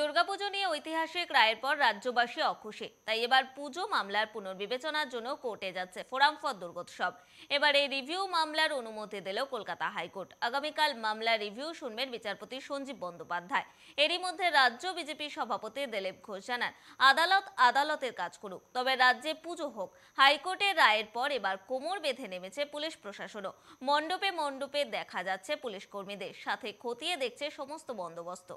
দুর্গাপুজো নিয়ে ঐতিহাসিক রায়ের পর রাজ্যবাসী অখুশি তাই এবার পুজো মামলার পুনর্বিবেচনার জন্য কোর্টে যাচ্ছে ফোরাম ফর দুর্গোৎসব এই রিভিউ মামলার অনুমতি দিল কলকাতা হাইকোর্ট আগামীকাল মামলা রিভিউ শুনবেন বিচারপতি সঞ্জীব বন্দ্যোপাধ্যায় এরই মধ্যে রাজ্য বিজেপি সভাপতি দিলীপ ঘোষ জানান আদালত আদালতের কাজ করুক তবে রাজ্যে পুজো হোক হাইকোর্টের রায়ের পর এবার কোমর বেঁধে নেমেছে পুলিশ প্রশাসনও মণ্ডপে মণ্ডপে দেখা যাচ্ছে পুলিশ কর্মীদের সাথে খতিয়ে দেখছে সমস্ত বন্দোবস্ত